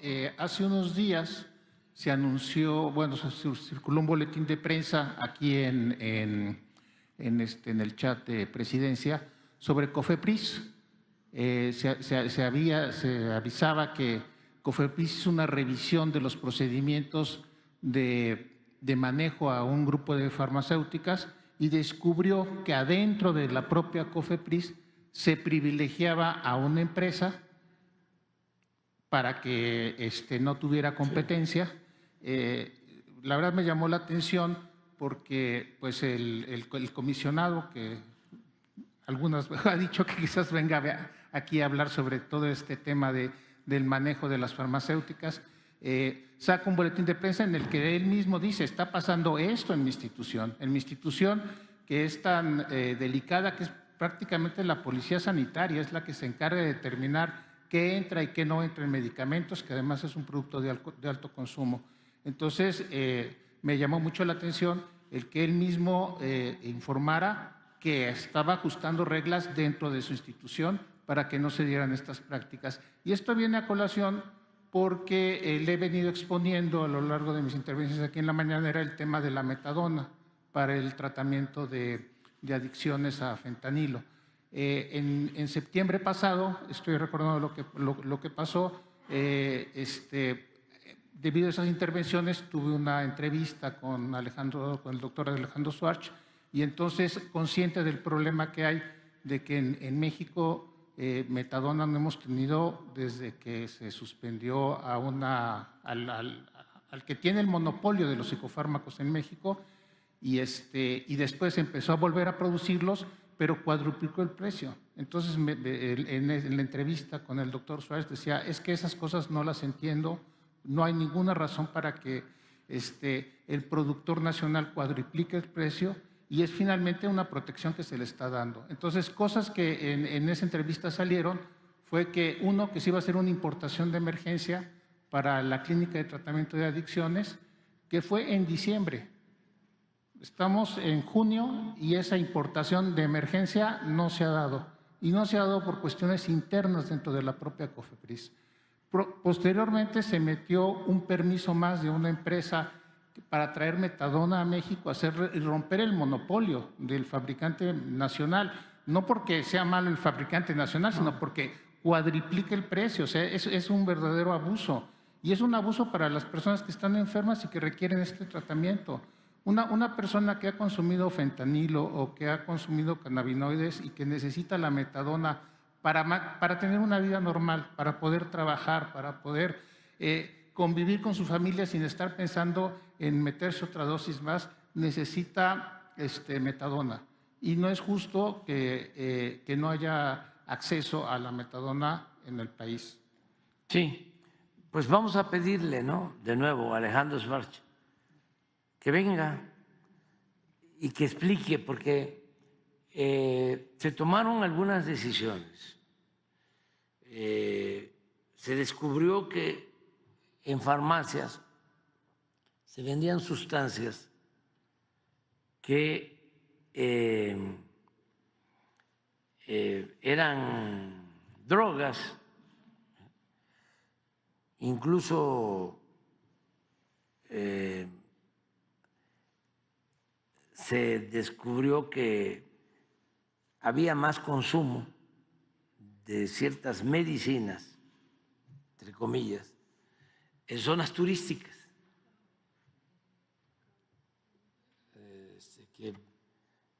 Eh, hace unos días se anunció, bueno, se circuló un boletín de prensa aquí en, en, este, el chat de presidencia sobre COFEPRIS. Eh, se, había, se avisaba que COFEPRIS hizo una revisión de los procedimientos de, de manejo a un grupo de farmacéuticas y descubrió que adentro de la propia COFEPRIS se privilegiaba a una empresa para que este, no tuviera competencia. Eh, la verdad me llamó la atención porque pues el, comisionado que algunas ha dicho que quizás venga aquí a hablar sobre todo este tema de, del manejo de las farmacéuticas, eh, saca un boletín de prensa en el que él mismo dice, está pasando esto en mi institución, en mi institución que es tan eh, delicada que es prácticamente la policía sanitaria, es la que se encarga de determinar qué entra y qué no entra en medicamentos, que además es un producto de, alto, consumo. Entonces, eh, me llamó mucho la atención el que él mismo eh, informara que estaba ajustando reglas dentro de su institución para que no se dieran estas prácticas. Y esto viene a colación porque eh, le he venido exponiendo a lo largo de mis intervenciones aquí en la mañana era el tema de la metadona para el tratamiento de adicciones a fentanilo. Eh, en, septiembre pasado, estoy recordando lo que, pasó, eh, este, debido a esas intervenciones tuve una entrevista con, con el doctor Alejandro Suárez y entonces consciente del problema que hay de que en, México eh, metadona no hemos tenido desde que se suspendió a una, al, que tiene el monopolio de los psicofármacos en México y este, después empezó a volver a producirlos pero cuadruplicó el precio. Entonces, en la entrevista con el doctor Suárez decía, es que esas cosas no las entiendo, no hay ninguna razón para que este, el productor nacional cuadruplique el precio y es finalmente una protección que se le está dando. Entonces, cosas que en, en esa entrevista salieron fue que uno, que se iba a hacer una importación de emergencia para la clínica de tratamiento de adicciones, que fue en diciembre, Estamos en junio y esa importación de emergencia no se ha dado. Y no se ha dado por cuestiones internas dentro de la propia COFEPRIS. Posteriormente se metió un permiso más de una empresa para traer metadona a México, hacer romper el monopolio del fabricante nacional, no porque sea malo el fabricante nacional, sino ah. porque cuadriplica el precio, o sea, es, un verdadero abuso y es un abuso para las personas que están enfermas y que requieren este tratamiento. Una, una, persona que ha consumido fentanilo o que ha consumido cannabinoides y que necesita la metadona para, para tener una vida normal, para poder trabajar, para poder eh, convivir con su familia sin estar pensando en meterse otra dosis más, necesita este, metadona. Y no es justo que, eh, que no haya acceso a la metadona en el país. Sí, pues vamos a pedirle, ¿no? De nuevo, Alejandro Svarch que venga y que explique, porque eh, se tomaron algunas decisiones. Eh, se descubrió que en farmacias se vendían sustancias que eh, eran drogas, incluso se descubrió que había más consumo de ciertas medicinas, entre comillas, en zonas turísticas. Este, que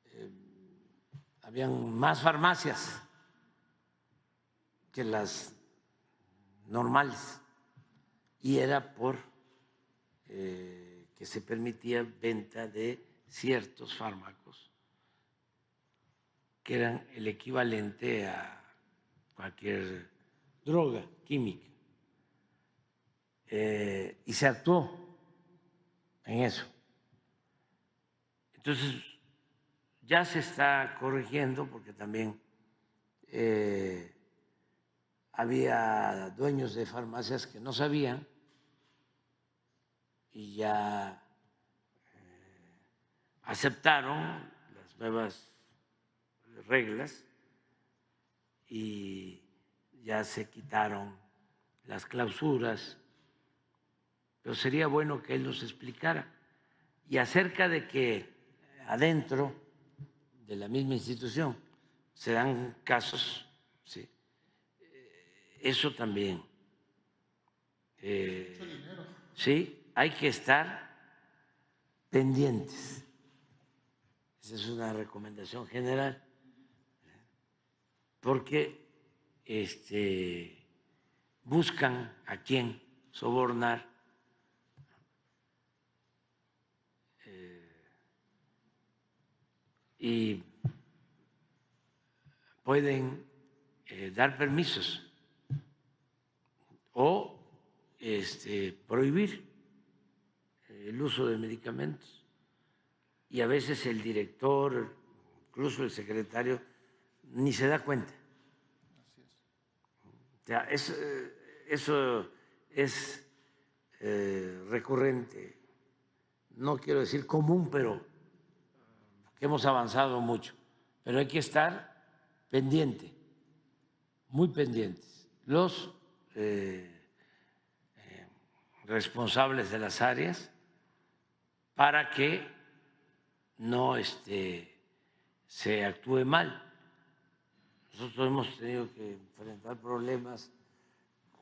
eh, habían más farmacias que las normales y era por eh, que se permitía venta de ciertos fármacos que eran el equivalente a cualquier droga química. Eh, y se actuó en eso. Entonces, ya se está corrigiendo porque también eh, había dueños de farmacias que no sabían y ya aceptaron las nuevas reglas y ya se quitaron las clausuras, pero sería bueno que él nos explicara. Y acerca de que adentro de la misma institución se dan casos, eh, eso también. Eh, sí, hay que estar pendientes esa es una recomendación general. Porque este, buscan a quién sobornar. Eh, y pueden eh, dar permisos o este, prohibir el uso de medicamentos y a veces el director, incluso el secretario, ni se da cuenta. Eh, eso es eh, recurrente, no quiero decir común, pero que hemos avanzado mucho. Pero hay que estar pendiente, muy pendientes. Los eh, responsables de las áreas para que no este, se actúe mal. Nosotros hemos tenido que enfrentar problemas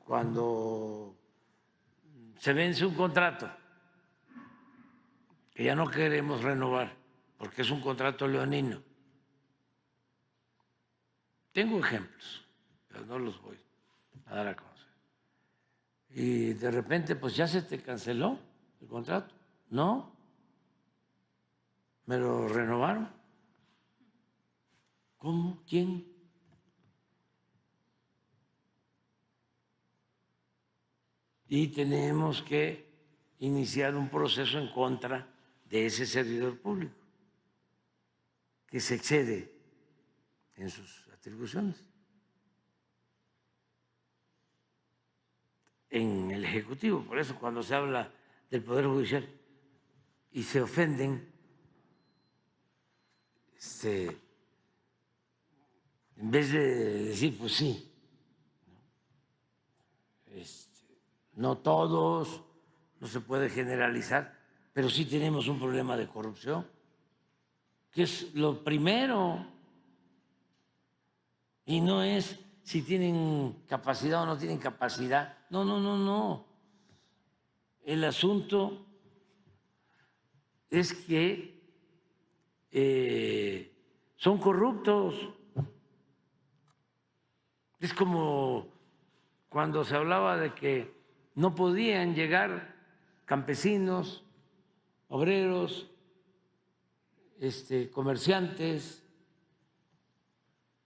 cuando se vence un contrato que ya no queremos renovar porque es un contrato leonino. Tengo ejemplos, pero no los voy a dar a conocer. Y de repente, pues ya se te canceló el contrato. No, me lo renovaron. ¿Cómo? ¿Quién? Y tenemos que iniciar un proceso en contra de ese servidor público que se excede en sus atribuciones. En el Ejecutivo, por eso cuando se habla del Poder Judicial y se ofenden este, en vez de decir, pues sí, este, no todos, no se puede generalizar, pero sí tenemos un problema de corrupción, que es lo primero, y no es si tienen capacidad o no tienen capacidad, no, no, no, no. El asunto es que eh, son corruptos. Es como cuando se hablaba de que no podían llegar campesinos, obreros, este, comerciantes,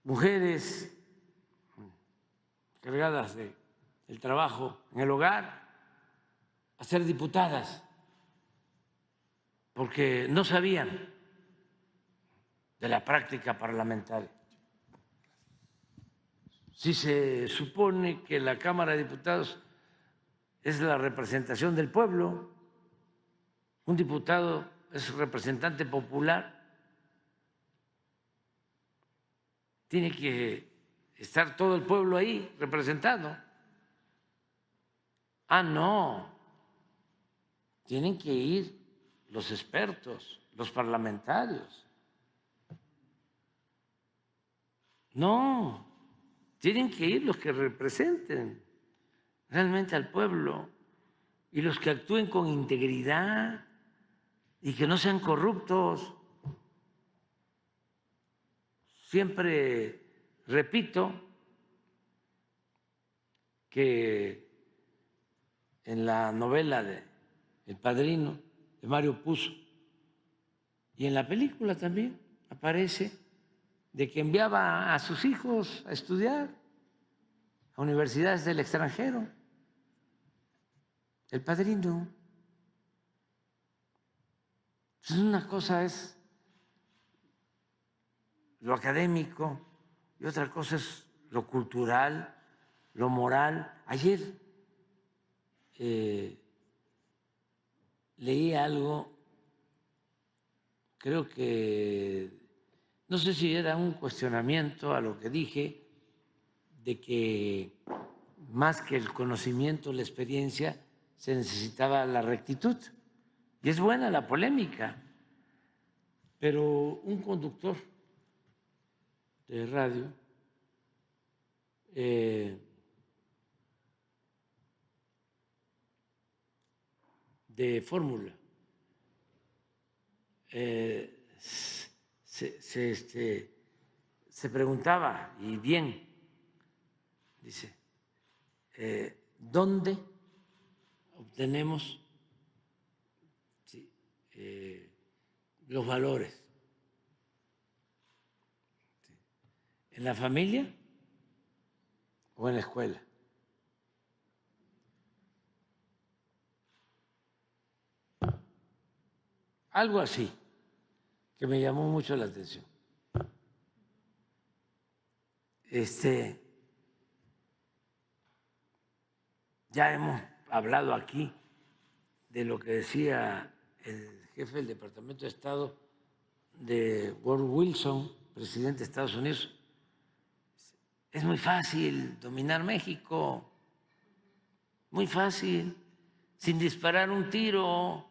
mujeres cargadas del trabajo en el hogar a ser diputadas, porque no sabían de la práctica parlamentaria. Si se supone que la Cámara de Diputados es la representación del pueblo, un diputado es representante popular, tiene que estar todo el pueblo ahí representado. Ah, no, tienen que ir los expertos, los parlamentarios. No, tienen que ir los que representen realmente al pueblo y los que actúen con integridad y que no sean corruptos. Siempre repito que en la novela de El Padrino de Mario Puzo y en la película también aparece de que enviaba a sus hijos a estudiar a universidades del extranjero. El padrino. Entonces una cosa es lo académico y otra cosa es lo cultural, lo moral. Ayer eh, leí algo, creo que no sé si era un cuestionamiento a lo que dije de que más que el conocimiento, la experiencia, se necesitaba la rectitud. Y es buena la polémica, pero un conductor de radio eh, de fórmula eh, se, este, se preguntaba, y bien, dice, eh, ¿dónde obtenemos eh, los valores? ¿En la familia o en la escuela? Algo así que me llamó mucho la atención. Este, ya hemos hablado aquí de lo que decía el jefe del Departamento de Estado de Ward Wilson, presidente de Estados Unidos. Es muy fácil dominar México, muy fácil, sin disparar un tiro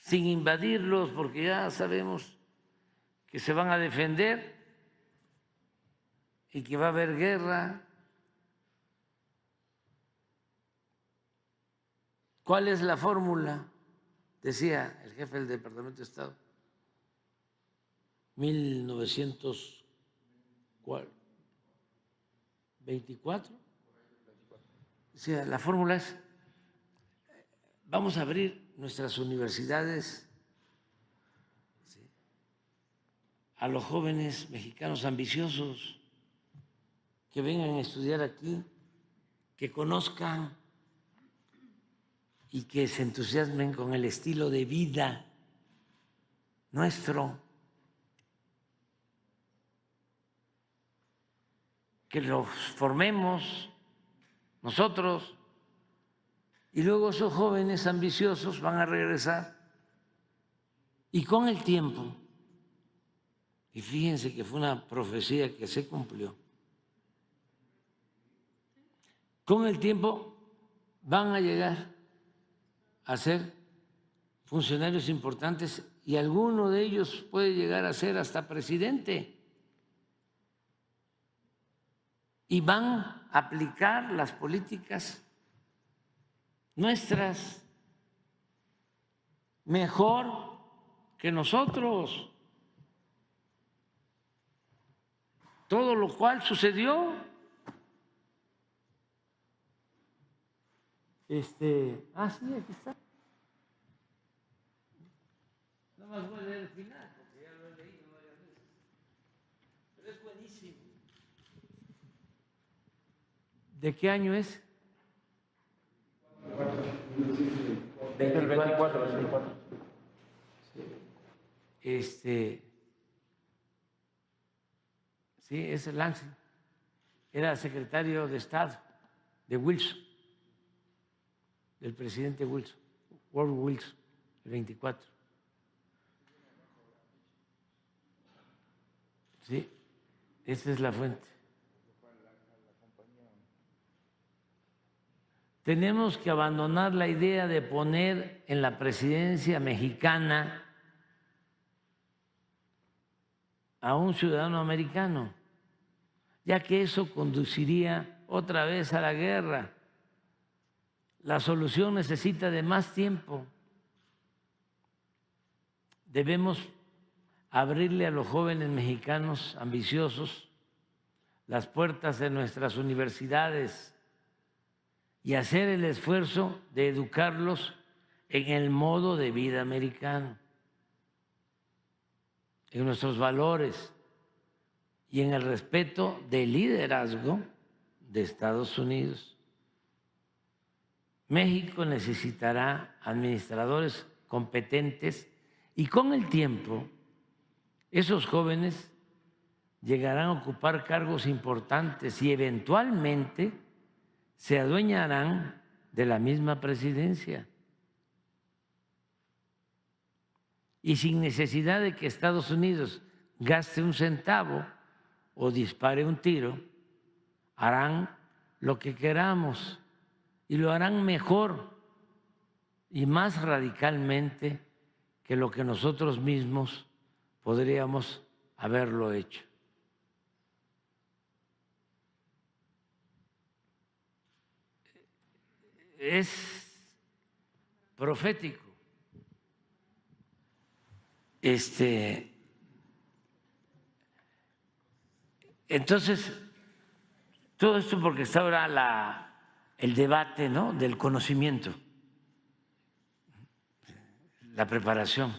sin invadirlos, porque ya sabemos que se van a defender y que va a haber guerra. ¿Cuál es la fórmula? Decía el jefe del Departamento de Estado. 1924. Decía, la fórmula es, vamos a abrir nuestras universidades a los jóvenes mexicanos ambiciosos que vengan a estudiar aquí, que conozcan y que se entusiasmen con el estilo de vida nuestro, que los formemos nosotros. Y luego esos jóvenes ambiciosos van a regresar y con el tiempo, y fíjense que fue una profecía que se cumplió, con el tiempo van a llegar a ser funcionarios importantes y alguno de ellos puede llegar a ser hasta presidente. Y van a aplicar las políticas nuestras, mejor que nosotros. Todo lo cual sucedió. Este, ah, sí, aquí está. No más voy a leer el final, porque ya lo he leído varias veces. Pero es buenísimo. ¿De qué año es? Este, sí, es el Lance. Era secretario de Estado de Wilson, del presidente Wilson, World Wilson, el 24. Sí, esa es la fuente. tenemos que abandonar la idea de poner en la presidencia mexicana a un ciudadano americano, ya que eso conduciría otra vez a la guerra. La solución necesita de más tiempo. Debemos abrirle a los jóvenes mexicanos ambiciosos las puertas de nuestras universidades y hacer el esfuerzo de educarlos en el modo de vida americano, en nuestros valores y en el respeto del liderazgo de Estados Unidos. México necesitará administradores competentes y con el tiempo esos jóvenes llegarán a ocupar cargos importantes y eventualmente se adueñarán de la misma presidencia. Y sin necesidad de que Estados Unidos gaste un centavo o dispare un tiro, harán lo que queramos y lo harán mejor y más radicalmente que lo que nosotros mismos podríamos haberlo hecho. es profético. Este, entonces, todo esto porque está ahora la, el debate ¿no? del conocimiento, la preparación.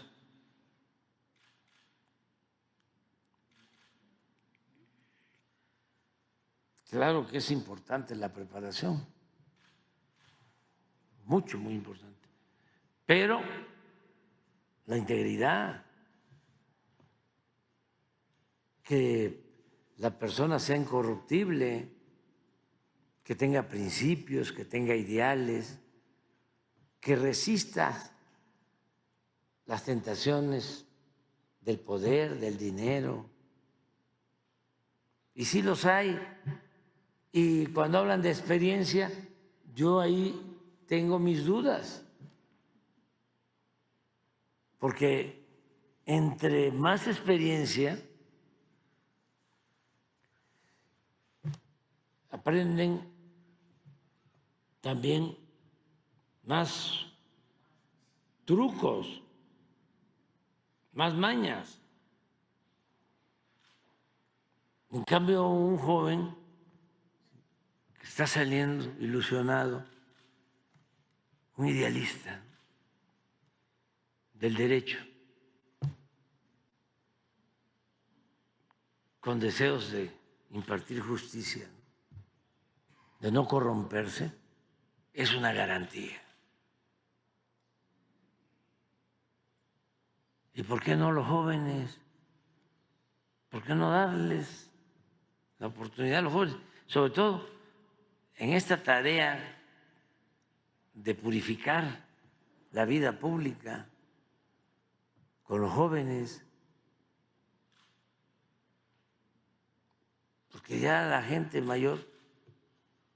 Claro que es importante la preparación mucho, muy importante. Pero la integridad, que la persona sea incorruptible, que tenga principios, que tenga ideales, que resista las tentaciones del poder, del dinero. Y sí los hay. Y cuando hablan de experiencia, yo ahí tengo mis dudas, porque entre más experiencia aprenden también más trucos, más mañas. En cambio, un joven que está saliendo ilusionado, un idealista del derecho, con deseos de impartir justicia, de no corromperse, es una garantía. ¿Y por qué no los jóvenes? ¿Por qué no darles la oportunidad a los jóvenes? Sobre todo en esta tarea de purificar la vida pública con los jóvenes, porque ya la gente mayor,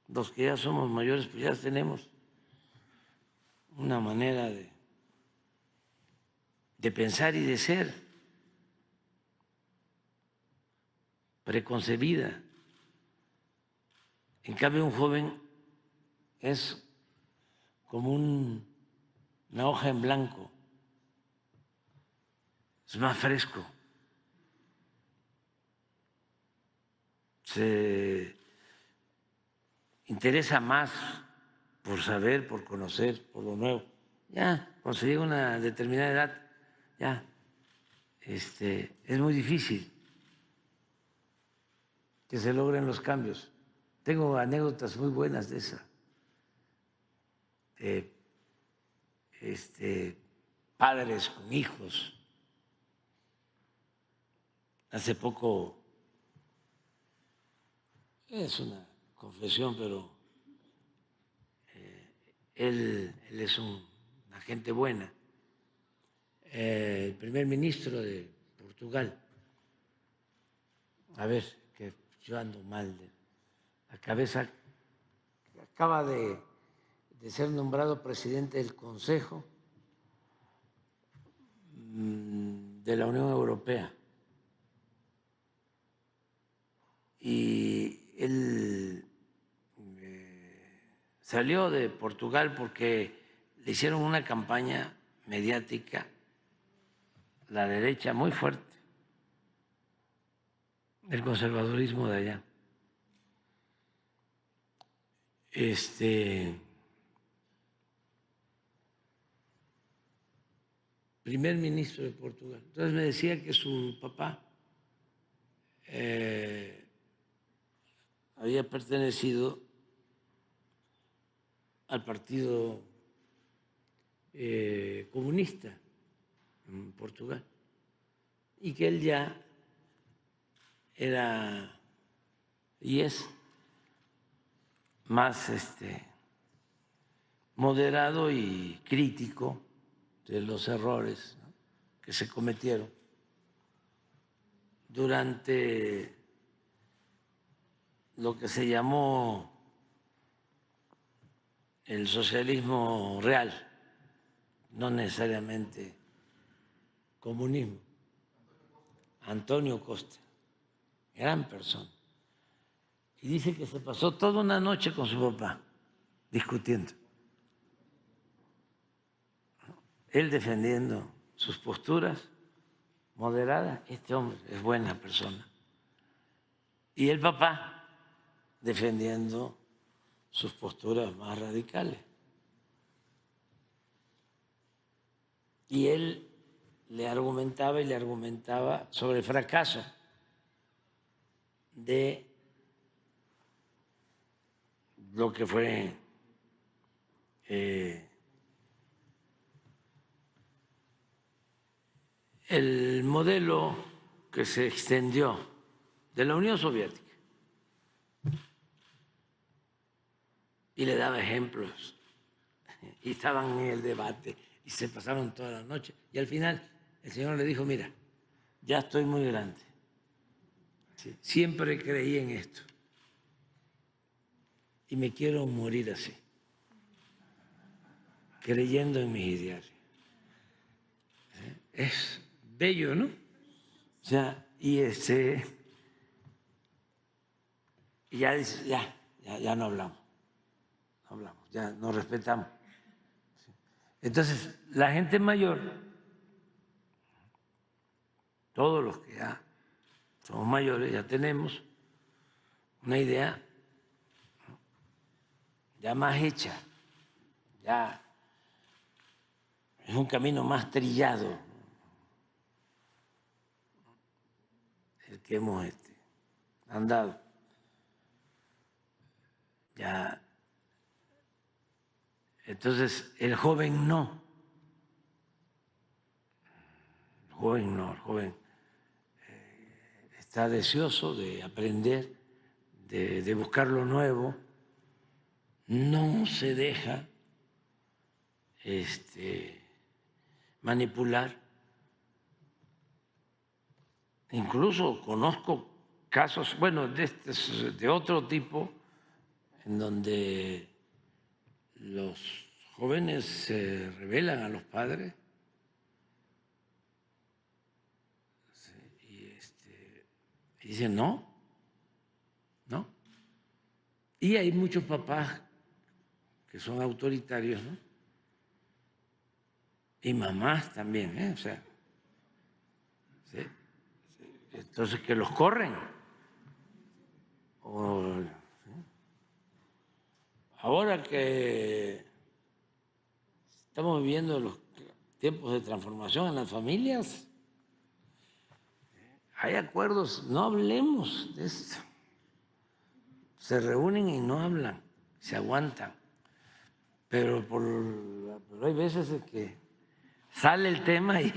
los que ya somos mayores, pues ya tenemos una manera de, de pensar y de ser preconcebida. En cambio, un joven es como una hoja en blanco. Es más fresco. Se interesa más por saber, por conocer, por lo nuevo. Ya, cuando se llega a una determinada edad, ya, este, es muy difícil que se logren los cambios. Tengo anécdotas muy buenas de esa. Este, este, padres con hijos. Hace poco, es una confesión, pero eh, él, es un, una gente buena, eh, el primer ministro de Portugal. A ver, que yo ando mal de la cabeza. Acaba de de ser nombrado presidente del Consejo mm, de la Unión Europea. Y él eh, salió de Portugal porque le hicieron una campaña mediática, la derecha muy fuerte, el conservadurismo de allá. Este primer ministro de Portugal. Entonces me decía que su papá eh, había pertenecido al Partido eh, Comunista en Portugal y que él ya era y es más este moderado y crítico de los errores que se cometieron durante lo que se llamó el socialismo real, no necesariamente comunismo. Antonio Costa, gran persona. Y dice que se pasó toda una noche con su papá discutiendo. él defendiendo sus posturas moderadas. Este hombre es buena persona. Y el papá defendiendo sus posturas más radicales. Y él le argumentaba y le argumentaba sobre el fracaso de lo que fue eh, el modelo que se extendió de la Unión Soviética y le daba ejemplos y estaban en el debate y se pasaron toda la noche y al final el señor le dijo, mira, ya estoy muy grande, siempre creí en esto y me quiero morir así, creyendo en mis ideales. ¿Eh? Es Bello, ¿no? O sea, y este, ya dice, ya, ya, ya, no hablamos, no hablamos, ya nos respetamos. Entonces, la gente mayor, todos los que ya somos mayores, ya tenemos una idea ya más hecha, ya es un camino más trillado. el que hemos este, andado. Ya. Entonces, el joven no. El joven no, el joven eh, está deseoso de aprender, de, de buscar lo nuevo. No se deja este, manipular Incluso conozco casos, bueno, este, de, otro tipo, en donde los jóvenes se rebelan a los padres y, este, dicen no, ¿no? Y hay muchos papás que son autoritarios, ¿no? Y mamás también, ¿eh? O sea, ¿sí? entonces que los corren. ahora que estamos viviendo los tiempos de transformación en las familias, hay acuerdos, no hablemos de esto. Se reúnen y no hablan, se aguantan. Pero, pero hay veces que sale el tema y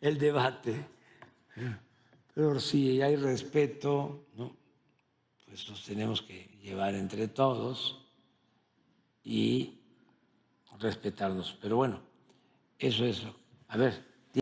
el debate, pero si hay respeto, pues los tenemos que llevar entre todos y respetarnos. Pero bueno, eso es. A ver.